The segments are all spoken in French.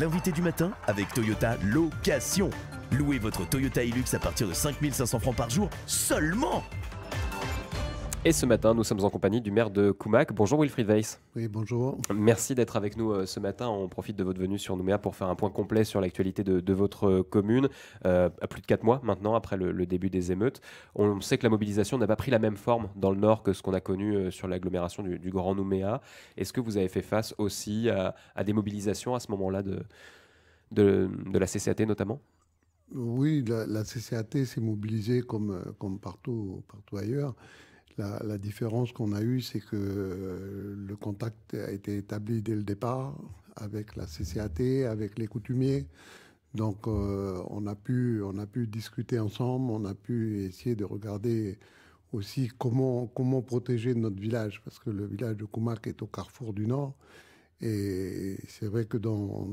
l'invité du matin avec Toyota Location. Louez votre Toyota Hilux à partir de 5500 francs par jour seulement et ce matin, nous sommes en compagnie du maire de Koumac. Bonjour Wilfried Weiss. Oui, bonjour. Merci d'être avec nous euh, ce matin. On profite de votre venue sur Nouméa pour faire un point complet sur l'actualité de, votre euh, commune, euh, à plus de 4 mois maintenant, après le, début des émeutes. On sait que la mobilisation n'a pas pris la même forme dans le nord que ce qu'on a connu sur l'agglomération du, Grand Nouméa. Est-ce que vous avez fait face aussi à, des mobilisations à ce moment-là de, de, la CCAT notamment oui, la, CCAT s'est mobilisée comme, comme partout, partout ailleurs. La, différence qu'on a eue, c'est que euh, le contact a été établi dès le départ avec la CCAT, avec les coutumiers. Donc euh, on, a pu, on a pu discuter ensemble, on a pu essayer de regarder aussi comment, comment protéger notre village, parce que le village de Koumak est au carrefour du Nord. Et c'est vrai que dans,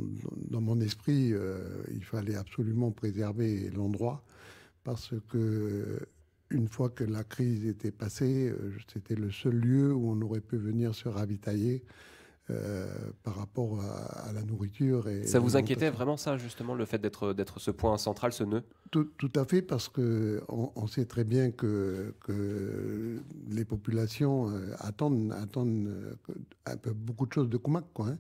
dans mon esprit, euh, il fallait absolument préserver l'endroit, parce que une fois que la crise était passée, euh, c'était le seul lieu où on aurait pu venir se ravitailler euh, par rapport à, la nourriture. ça vous inquiétait vraiment ça, justement, le fait d'être, ce point central, ce nœud tout, à fait, parce qu'on on sait très bien que, les populations euh, attendent, attendent euh, un beaucoup de choses de Koumak. Quoi, hein.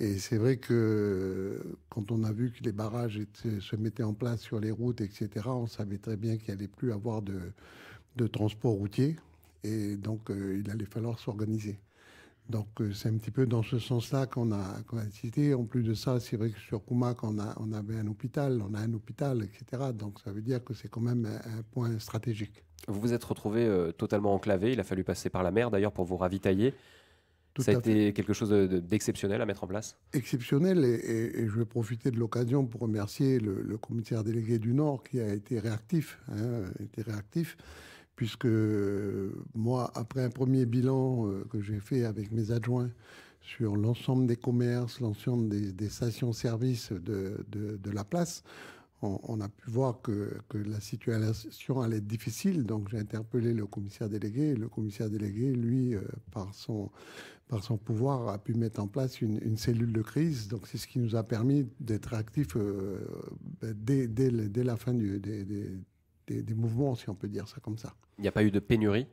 Et c'est vrai que quand on a vu que les barrages se mettaient en place sur les routes, etc., on savait très bien qu'il n'y allait plus avoir de, de transport routier. Et donc, il allait falloir s'organiser. Donc euh, c'est un petit peu dans ce sens-là qu'on a, cité. En plus de ça, c'est vrai que sur Koumak, on, avait un hôpital, on a un hôpital, etc. Donc ça veut dire que c'est quand même un, point stratégique. Vous vous êtes retrouvé euh, totalement enclavé, il a fallu passer par la mer d'ailleurs pour vous ravitailler. Tout ça a été quelque chose d'exceptionnel à mettre en place Exceptionnel, et, je vais profiter de l'occasion pour remercier le, commissaire délégué du Nord qui a été réactif. Hein, été réactif puisque moi, après un premier bilan euh, que j'ai fait avec mes adjoints sur l'ensemble des commerces, l'ensemble des, stations-service de, de, la place, on, a pu voir que, que, la situation allait être difficile. Donc j'ai interpellé le commissaire délégué. Le commissaire délégué, lui, euh, par, son, par son pouvoir, a pu mettre en place une, cellule de crise. Donc c'est ce qui nous a permis d'être actifs euh, dès, dès, la fin du des, mouvements, si on peut dire ça comme ça. Il n'y a pas eu de pénurie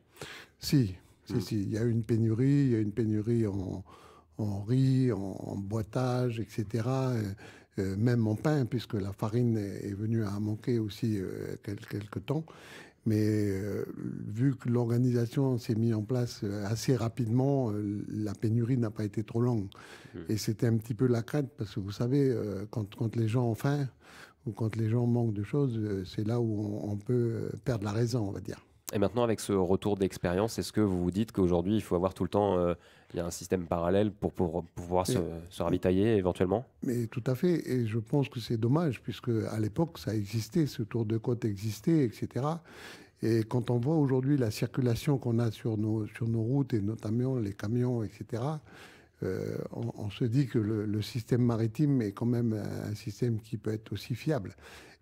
Si, hmm. si, Il y a eu une pénurie, il y a eu une pénurie en, en riz, en, boitage, etc. Euh, euh, même en pain, puisque la farine est, venue à manquer aussi euh, quelques quelque temps. Mais vu que l'organisation s'est mise en place assez rapidement, la pénurie n'a pas été trop longue. Hmm. Et c'était un petit peu la crainte, parce que vous savez, quand, quand les gens ont faim, quand les gens manquent de choses, euh, c'est là où on, peut euh, perdre la raison, on va dire. Et maintenant, avec ce retour d'expérience, est-ce que vous vous dites qu'aujourd'hui, il faut avoir tout le temps, euh, il y a un système parallèle pour, pouvoir se, ravitailler éventuellement Mais tout à fait, et je pense que c'est dommage, puisque à l'époque, ça existait, ce tour de côte existait, etc. Et quand on voit aujourd'hui la circulation qu'on a sur nos, sur nos routes, et notamment les camions, etc., euh, on, se dit que le, système maritime est quand même un, système qui peut être aussi fiable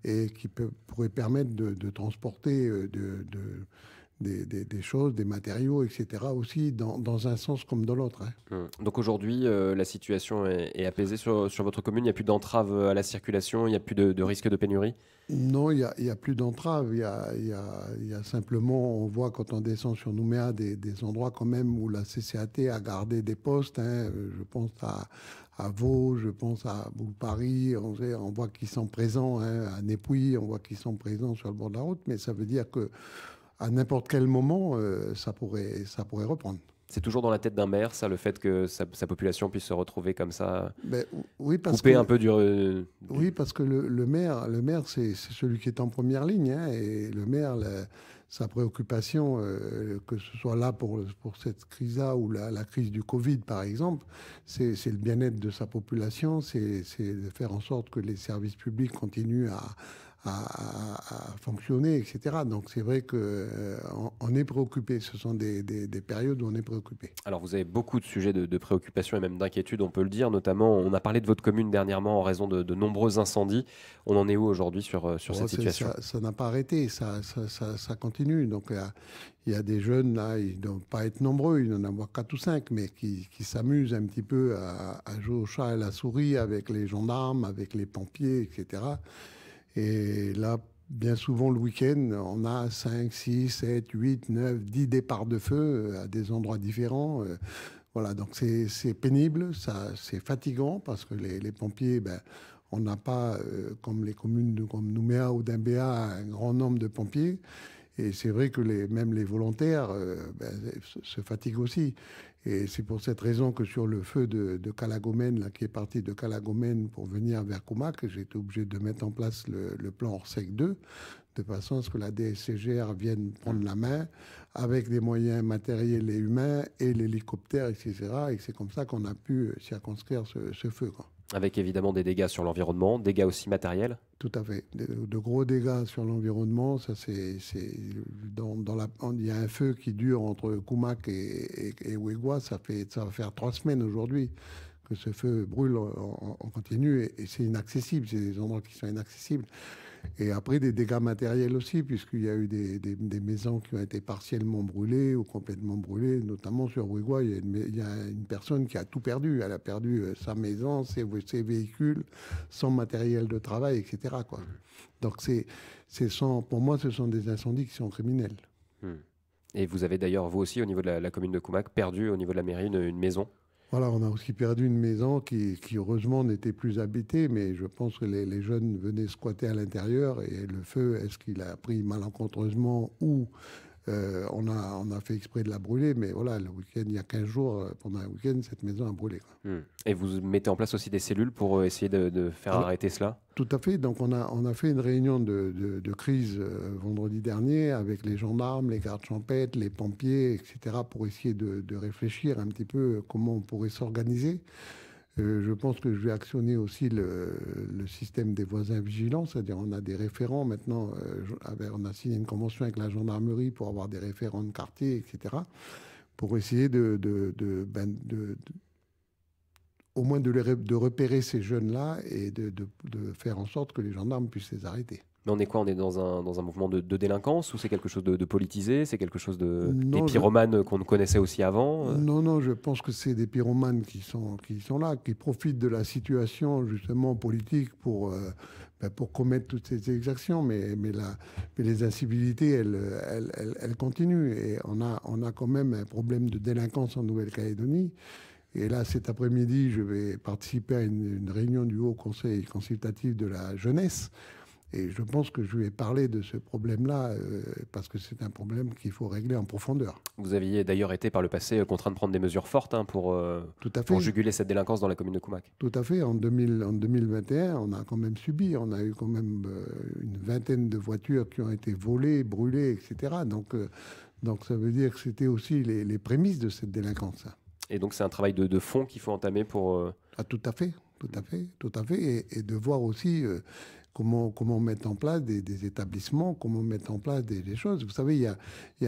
et qui pourrait permettre de, transporter euh, de des, choses, des matériaux, etc. aussi, dans, un sens comme dans l'autre. Hein. Hum. Donc aujourd'hui, euh, la situation est, apaisée sur, votre commune Il n'y a plus d'entrave à la circulation Il n'y a plus de, de, risque de pénurie Non, il n'y a, plus d'entrave. Il, y a, simplement, on voit quand on descend sur Nouméa, des, des endroits quand même où la CCAT a gardé des postes. Hein. Je pense à, à je pense à Boule-Paris, on, voit qu'ils sont présents, hein. à Népouy, on voit qu'ils sont présents sur le bord de la route, mais ça veut dire que à n'importe quel moment, euh, ça, pourrait, ça pourrait reprendre. C'est toujours dans la tête d'un maire, ça, le fait que sa, population puisse se retrouver comme ça, ben, oui, parce que, un peu du... Euh, oui, parce que le, maire, le maire c'est celui qui est en première ligne. Hein, et le maire, sa préoccupation, euh, que ce soit là pour, pour cette crise-là ou la, la, crise du Covid, par exemple, c'est le bien-être de sa population, c'est de faire en sorte que les services publics continuent à, à, fonctionner, etc. Donc c'est vrai qu'on euh, est préoccupé. Ce sont des, des, périodes où on est préoccupé. Alors vous avez beaucoup de sujets de, préoccupation et même d'inquiétude, on peut le dire. Notamment, on a parlé de votre commune dernièrement en raison de, nombreux incendies. On en est où aujourd'hui sur, euh, sur oh, cette situation Ça n'a pas arrêté, ça, ça, continue. Donc il y a des jeunes, là, ils ne doivent pas être nombreux, ils en avoir 4 ou 5, mais qui, qui s'amusent un petit peu à, à jouer au chat et à la souris avec les gendarmes, avec les pompiers, etc. Et là, bien souvent le week-end, on a 5, 6, 7, 8, 9, 10 départs de feu euh, à des endroits différents. Euh, voilà, donc c'est pénible, c'est fatigant parce que les, pompiers, ben, on n'a pas, euh, comme les communes de Nouméa ou Dimbéa, un grand nombre de pompiers. Et c'est vrai que même les volontaires ben, se fatiguent aussi. Et c'est pour cette raison que sur le feu de, de là, qui est parti de Calagomène pour venir vers Koumak, j'ai été obligé de mettre en place le, plan Orsec 2, de façon à ce que la DSCGR vienne prendre la main avec des moyens matériels et humains et l'hélicoptère, etc. Et c'est comme ça qu'on a pu circonscrire ce, feu. Avec évidemment des dégâts sur l'environnement, dégâts aussi matériels Tout à fait. De, gros dégâts sur l'environnement. Ça, c'est, dans, la, il y a un feu qui dure entre Koumak et, et, Ça, fait, ça va faire trois semaines aujourd'hui que ce feu brûle en, continu et, et c'est inaccessible. C'est des endroits qui sont inaccessibles. Et après, des dégâts matériels aussi, puisqu'il y a eu des, des, maisons qui ont été partiellement brûlées ou complètement brûlées, notamment sur Uruguay. Il y, a une, personne qui a tout perdu. Elle a perdu euh, sa maison, ses, véhicules, son matériel de travail, etc. Quoi. Donc, c'est, pour moi, ce sont des incendies qui sont criminels. Hmm. Et vous avez d'ailleurs, vous aussi, au niveau de la, commune de Coumac, perdu au niveau de la mairie une maison voilà, on a aussi perdu une maison qui, heureusement n'était plus habitée, mais je pense que les, les jeunes venaient squatter à l'intérieur et le feu, est-ce qu'il a pris malencontreusement ou euh, on, a, on a fait exprès de la brûler, mais voilà, le week-end, il y a 15 jours, euh, pendant un week-end, cette maison a brûlé. Hmm. Et vous mettez en place aussi des cellules pour euh, essayer de, faire arrêter cela Tout à fait. Donc, on a, on a fait une réunion de, de, crise vendredi dernier avec les gendarmes, les gardes champêtres, les pompiers, etc., pour essayer de, réfléchir un petit peu comment on pourrait s'organiser. Euh, je pense que je vais actionner aussi le, système des voisins vigilants, c'est-à-dire on a des référents maintenant, euh, ah ben, on a signé une convention avec la gendarmerie pour avoir des référents de quartier, etc., pour essayer de, ben, au moins de, repérer ces jeunes-là et de faire en sorte que les gendarmes puissent les arrêter. Mais on est quoi On est dans un, dans un mouvement de, délinquance ou c'est quelque chose de, politisé C'est quelque chose de, des pyromanes qu'on qu'on connaissait aussi avant euh Non, non, je pense que c'est des pyromanes qui sont, qui sont là, qui profitent de la situation justement politique pour, euh, ben, pour commettre toutes ces exactions. Mais, mais, la, mais les incivilités, elles, elles, elles, continuent. Et on a, on a quand même un problème de délinquance en Nouvelle-Calédonie. Et là, cet après-midi, je vais participer à une réunion du Haut Conseil consultatif de la jeunesse et je pense que je lui ai parlé de ce problème-là, euh, parce que c'est un problème qu'il faut régler en profondeur. Vous aviez d'ailleurs été par le passé contraint de prendre des mesures fortes hein, pour, euh, pour, juguler cette délinquance dans la commune de Koumak. Tout à fait. En, 2000, en 2021, on a quand même subi, on a eu quand même euh, une vingtaine de voitures qui ont été volées, brûlées, etc. Donc, donc ça veut dire que c'était aussi les, les, prémices de cette délinquance. Et donc c'est un travail de, de fond qu'il faut entamer pour... Ah, tout à fait, tout à fait, tout à fait. Et, et de voir aussi comment, mettre en place des, établissements, comment mettre en place des, choses. Vous savez, il y, a,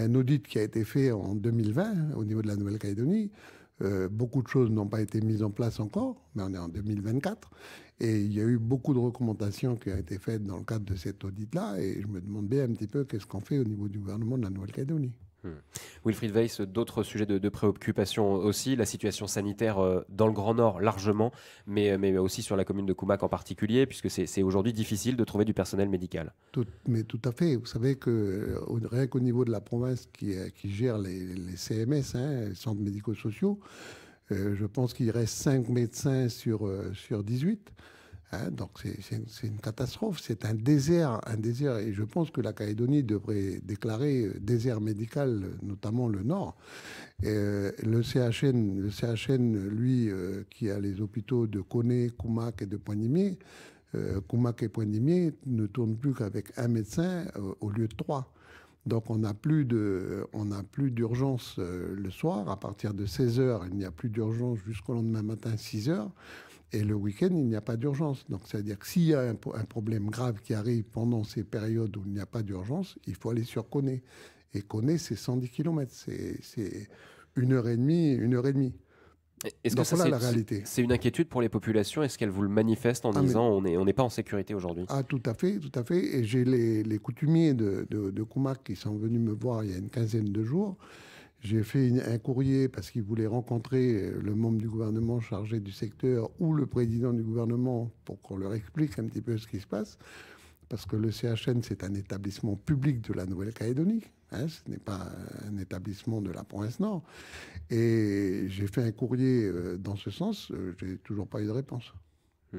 un audit qui a été fait en 2020 hein, au niveau de la Nouvelle-Calédonie. Euh, beaucoup de choses n'ont pas été mises en place encore, mais on est en 2024. Et il y a eu beaucoup de recommandations qui ont été faites dans le cadre de cet audit-là. Et je me demande bien un petit peu qu'est-ce qu'on fait au niveau du gouvernement de la Nouvelle-Calédonie. Hmm. Wilfried Weiss, d'autres sujets de, préoccupation aussi, la situation sanitaire euh, dans le Grand Nord largement, mais, euh, mais aussi sur la commune de Koumak en particulier, puisque c'est aujourd'hui difficile de trouver du personnel médical. Tout, mais tout à fait. Vous savez que euh, rien qu'au niveau de la province qui, qui gère les, CMS, hein, les centres médico-sociaux, je pense qu'il reste 5 médecins sur, sur 18. Hein, donc c'est une catastrophe, c'est un désert, un désert. Et je pense que la Calédonie devrait déclarer euh, désert médical, notamment le Nord. Euh, le CHN, le lui, euh, qui a les hôpitaux de Coné, Koumac et de Poignimier, et Poignimé ne tourne plus qu'avec un médecin au lieu de trois. Donc on n'a plus d'urgence le soir. À partir de 16 h il n'y a plus d'urgence jusqu'au lendemain matin 6 h et le week-end, il n'y a pas d'urgence. Donc, c'est-à-dire que s'il y a un, problème grave qui arrive pendant ces périodes où il n'y a pas d'urgence, il faut aller sur Coné. Et Coné, c'est 110 km. C'est une heure et demie, une heure et demie. Est-ce que ça, la réalité. C'est une inquiétude pour les populations. Est-ce qu'elles vous le manifestent en ah, disant on n'est on n'est pas en sécurité aujourd'hui Ah, tout à fait, tout à fait. Et j'ai les, coutumiers de, de, qui sont venus me voir il y a une quinzaine de jours. J'ai fait un courrier parce qu'il voulait rencontrer euh, le membre du gouvernement chargé du secteur ou le président du gouvernement pour qu'on leur explique un petit peu ce qui se passe. Parce que le CHN, c'est un établissement public de la Nouvelle-Calédonie. Hein, ce n'est pas un établissement de la province Nord. Et j'ai fait un courrier euh, dans ce sens. Euh, j'ai toujours pas eu de réponse. Hmm.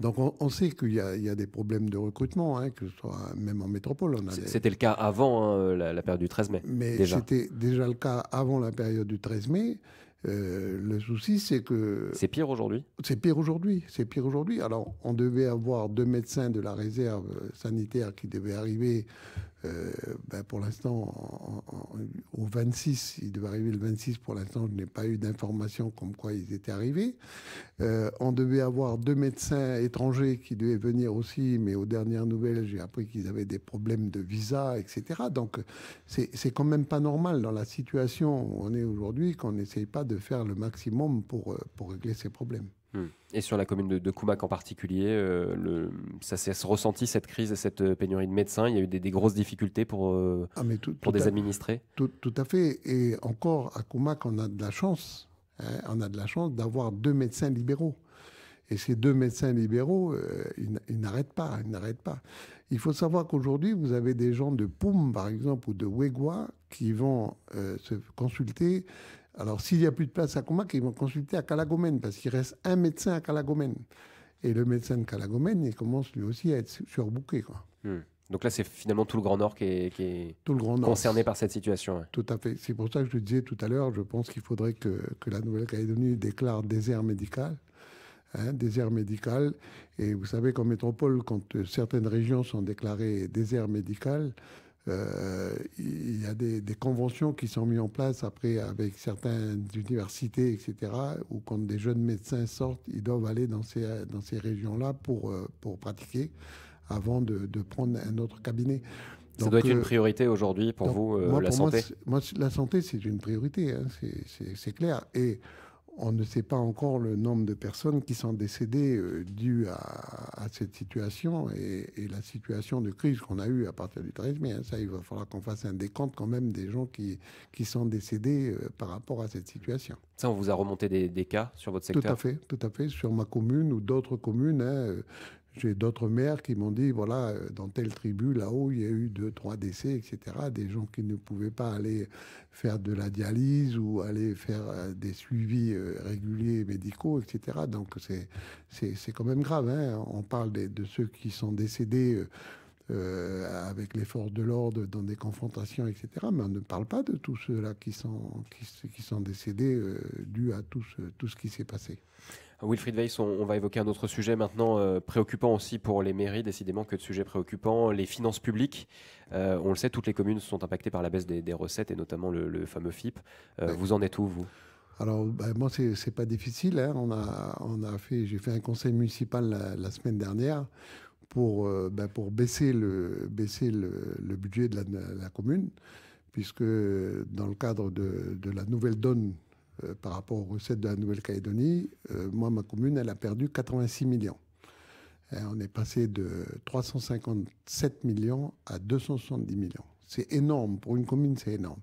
Donc on, sait qu'il y, a des problèmes de recrutement, hein, que ce soit même en métropole. C'était le cas avant hein, la, période du 13 mai. Mais c'était déjà le cas avant la période du 13 mai. Euh, le souci, c'est que... C'est pire aujourd'hui C'est pire aujourd'hui, c'est pire aujourd'hui. Alors, on devait avoir deux médecins de la réserve sanitaire qui devaient arriver euh, ben, pour l'instant, au 26, il devait arriver le 26, pour l'instant, je n'ai pas eu d'informations comme quoi ils étaient arrivés. Euh, on devait avoir deux médecins étrangers qui devaient venir aussi, mais aux dernières nouvelles, j'ai appris qu'ils avaient des problèmes de visa, etc. Donc, c'est quand même pas normal dans la situation où on est aujourd'hui qu'on n'essaye pas de faire le maximum pour, pour régler ces problèmes. Hmm. Et sur la commune de, de en particulier, euh, le, ça s'est ressenti cette crise et cette euh, pénurie de médecins. Il y a eu des, grosses difficultés pour, euh, ah, pour des administrés. Tout, tout, à fait. Et encore, à Koumak, on a de la chance. Hein, on a de la chance d'avoir deux médecins libéraux. Et ces deux médecins libéraux, ils, n'arrêtent pas, ils n'arrêtent pas. Il faut savoir qu'aujourd'hui, vous avez des gens de Poum, par exemple, ou de wegua qui vont se consulter alors, s'il n'y a plus de place à Comac, ils vont consulter à Calagomène, parce qu'il reste un médecin à Calagomène. Et le médecin de Calagomène, il commence lui aussi à être surbooké. Hmm. Donc là, c'est finalement tout le Grand Nord qui est, concerné par cette situation. Tout à fait. C'est pour ça que je disais tout à l'heure, je pense qu'il faudrait que, la Nouvelle-Calédonie déclare désert médical. Hein, désert médical. Et vous savez qu'en métropole, quand euh, certaines régions sont déclarées désert médical, euh, il y a des, conventions qui sont mises en place après avec certaines universités, etc., où quand des jeunes médecins sortent, ils doivent aller dans ces, dans ces régions-là pour, euh, pour pratiquer avant de, de prendre un autre cabinet. Donc, ça doit être une euh, priorité aujourd'hui pour vous, la santé moi, la santé, c'est une priorité, hein, c'est clair. Et on ne sait pas encore le nombre de personnes qui sont décédées euh, dues à, cette situation et, la situation de crise qu'on a eue à partir du 13 mai. ça, il va falloir qu'on fasse un décompte quand même des gens qui, qui sont décédés euh, par rapport à cette situation. Ça, on vous a remonté des, cas sur votre secteur Tout à fait, tout à fait. Sur ma commune ou d'autres communes, hein, euh, j'ai d'autres maires qui m'ont dit, voilà, euh, dans telle tribu, là-haut, il y a eu deux, trois décès, etc. Des gens qui ne pouvaient pas aller faire de la dialyse ou aller faire euh, des suivis euh, réguliers médicaux, etc. Donc c'est quand même grave. Hein. On parle de, ceux qui sont décédés. avec les forces de l'ordre dans des confrontations, etc. Mais on ne parle pas de tous ceux-là qui sont, qui, qui sont décédés dus dû à tout tout ce qui s'est passé. Wilfried Weiss, on, va évoquer un autre sujet maintenant euh, préoccupant aussi pour les mairies, décidément que de sujets préoccupants, les finances publiques. Euh, on le sait, toutes les communes sont impactées par la baisse des, recettes et notamment le, fameux FIP. Euh, vous en êtes où, vous alors, ben, moi, c'est pas difficile. Hein. On a, fait, j'ai fait un conseil municipal la, semaine dernière pour, bah, pour baisser le, baisser le, budget de la, commune, puisque dans le cadre de la nouvelle donne euh, par rapport aux recettes de la Nouvelle-Calédonie, euh, moi, ma commune, elle a perdu 86 millions. on est passé de 357 millions à 270 millions. C'est énorme. Pour une commune, c'est énorme.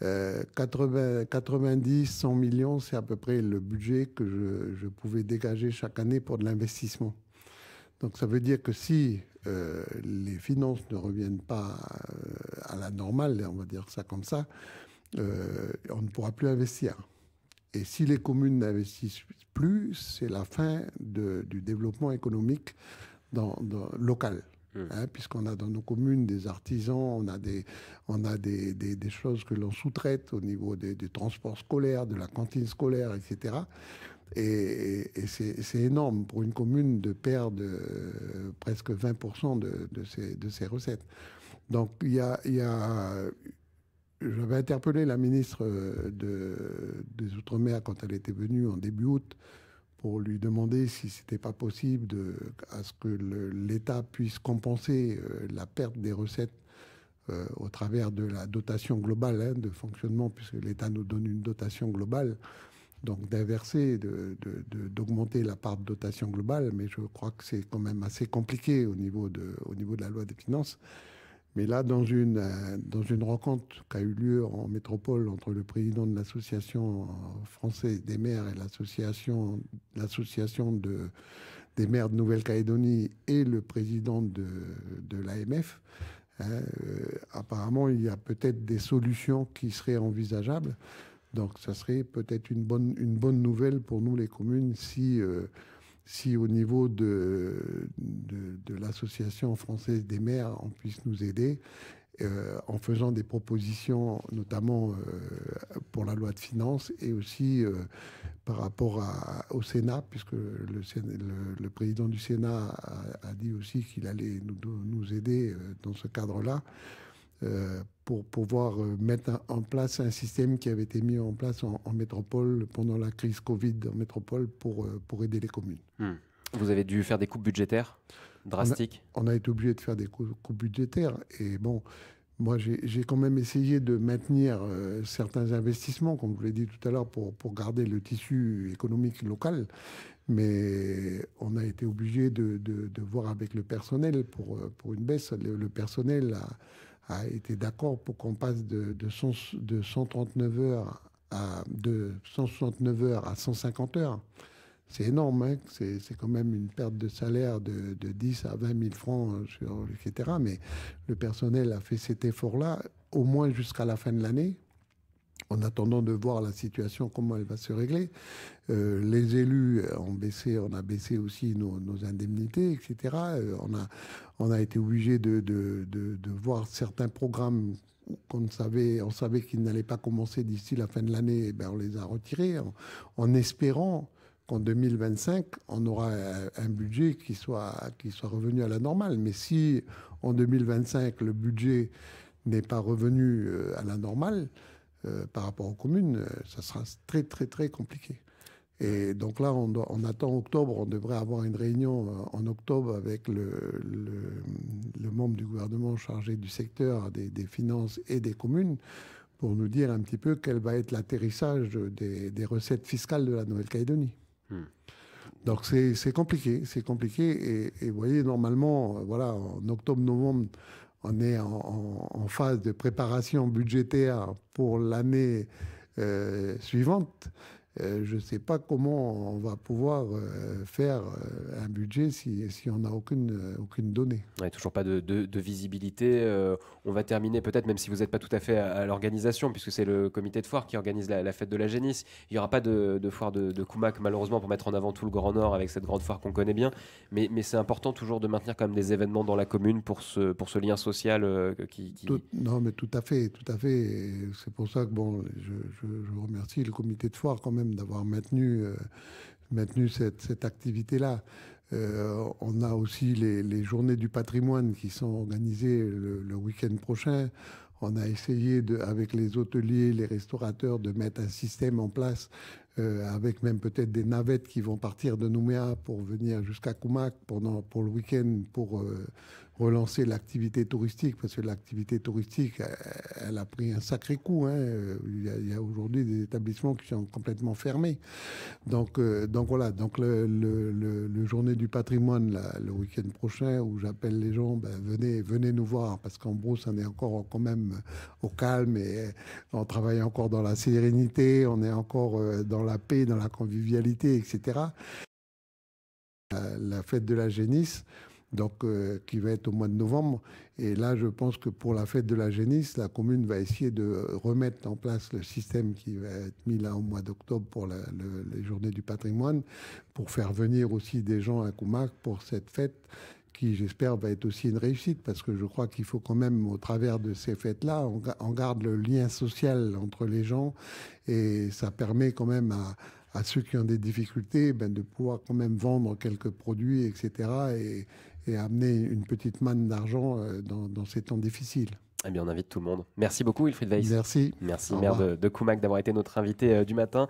90, euh, 100 millions, c'est à peu près le budget que je, pouvais dégager chaque année pour de l'investissement. Donc ça veut dire que si les finances ne reviennent pas à la normale, on va dire ça comme ça, euh, on ne pourra plus investir. Et si les communes n'investissent plus, c'est la fin du développement économique dans, local. Mmh. Hein, puisqu'on a dans nos communes des artisans, on a des, on a des, choses que l'on sous-traite au niveau des, transports scolaires, de la cantine scolaire, etc. Et, c'est énorme pour une commune de perdre euh, presque 20% de, de, ses, recettes. Donc il y a j'avais interpellé la ministre euh, des Outre-mer quand elle était venue en début août pour lui demander si c'était pas possible à ce que l'État puisse compenser euh, la perte des recettes euh, au travers de la dotation globale hein, de fonctionnement, puisque l'État nous donne une dotation globale, donc d'inverser, d'augmenter la part de dotation globale, mais je crois que c'est quand même assez compliqué au niveau de, au niveau de la loi des finances. Mais là, dans une, euh, dans une rencontre qui a eu lieu en métropole entre le président de l'association française des maires et l'association, de, des maires de Nouvelle-Calédonie et le président de, de l'AMF, hein, euh, apparemment, il y a peut-être des solutions qui seraient envisageables. Donc, ça serait peut-être une bonne, une bonne nouvelle pour nous, les communes, si... Euh, si au niveau de, de, l'Association française des maires, on puisse nous aider euh, en faisant des propositions, notamment euh, pour la loi de finances et aussi euh, par rapport au Sénat, puisque le, président du Sénat a, dit aussi qu'il allait nous, nous aider dans ce cadre-là. Euh, pour pouvoir euh, mettre en place un système qui avait été mis en place en, métropole pendant la crise Covid en métropole pour, euh, pour aider les communes. Hmm. Vous avez dû faire des coupes budgétaires drastiques on a, été obligé de faire des coupes, budgétaires. Et bon, moi, j'ai quand même essayé de maintenir certains investissements, comme je vous l'ai dit tout à l'heure, pour, pour, garder le tissu économique local. Mais on a été obligé de, de, voir avec le personnel pour, pour une baisse. Le, le personnel a a été d'accord pour qu'on passe de, 139 heures à, 169 heures à 150 heures. C'est énorme, hein. c'est, quand même une perte de salaire de, 10 à 20 000 francs, sur, etc. Mais le personnel a fait cet effort-là, au moins jusqu'à la fin de l'année, en attendant de voir la situation, comment elle va se régler. Euh, les élus ont baissé, on a baissé aussi nos, indemnités, etc. Euh, on, a, été obligé de, voir certains programmes qu'on savait, on savait qu'ils n'allaient pas commencer d'ici la fin de l'année, eh ben on les a retirés en, en espérant qu'en 2025, on aura un budget qui soit, qui soit revenu à la normale. Mais si en 2025, le budget n'est pas revenu euh, à la normale, euh, par rapport aux communes, euh, ça sera très, très, très compliqué. Et donc là, on, attend octobre, on devrait avoir une réunion euh, en octobre avec le, membre du gouvernement chargé du secteur des, finances et des communes pour nous dire un petit peu quel va être l'atterrissage des, recettes fiscales de la Nouvelle-Calédonie. Hmm. Donc c'est compliqué, c'est compliqué. Et, vous voyez, normalement, voilà, en octobre-novembre, on est en, phase de préparation budgétaire pour l'année euh, suivante. Euh, je ne sais pas comment on va pouvoir euh, faire euh, un budget si, si on n'a aucune, aucune donnée. toujours pas de, visibilité. on va terminer peut-être, même si vous n'êtes pas tout à fait à, l'organisation, puisque c'est le comité de foire qui organise la, fête de la génisse. Il n'y aura pas de, foire de, Koumak, malheureusement, pour mettre en avant tout le Grand Nord avec cette grande foire qu'on connaît bien. Mais, c'est important toujours de maintenir quand même des événements dans la commune pour ce, lien social qui... non, mais tout à fait, tout à fait. C'est pour ça que, bon, je remercie le comité de foire quand même d'avoir maintenu, euh, maintenu cette, activité-là. Euh, on a aussi les, journées du patrimoine qui sont organisées le, week-end prochain. On a essayé de, avec les hôteliers, les restaurateurs, de mettre un système en place euh, avec même peut-être des navettes qui vont partir de Nouméa pour venir jusqu'à Koumak pendant, pour le week-end pour relancer l'activité touristique, parce que l'activité touristique, elle, a pris un sacré coup. Hein. Il y a, aujourd'hui des établissements qui sont complètement fermés. Donc, euh, donc voilà, donc le, le, journée du patrimoine, le week-end prochain, où j'appelle les gens, ben, venez, venez nous voir, parce qu'en Brousse, on est encore quand même au calme et on travaille encore dans la sérénité, on est encore euh, dans la paix, dans la convivialité, etc. la fête de la génisse, donc euh, qui va être au mois de novembre. Et là, je pense que pour la fête de la génisse, la commune va essayer de remettre en place le système qui va être mis là au mois d'octobre pour les journées du patrimoine, pour faire venir aussi des gens à Koumak pour cette fête qui, j'espère, va être aussi une réussite, parce que je crois qu'il faut quand même, au travers de ces fêtes-là, on, garde le lien social entre les gens, et ça permet quand même à, ceux qui ont des difficultés ben, de pouvoir quand même vendre quelques produits, etc. Et, et amener une petite manne d'argent euh, dans, ces temps difficiles. Eh bien, on invite tout le monde. Merci beaucoup, Wilfried Weiss. Merci. Merci, maire de, de, d'avoir été notre invité euh, du matin.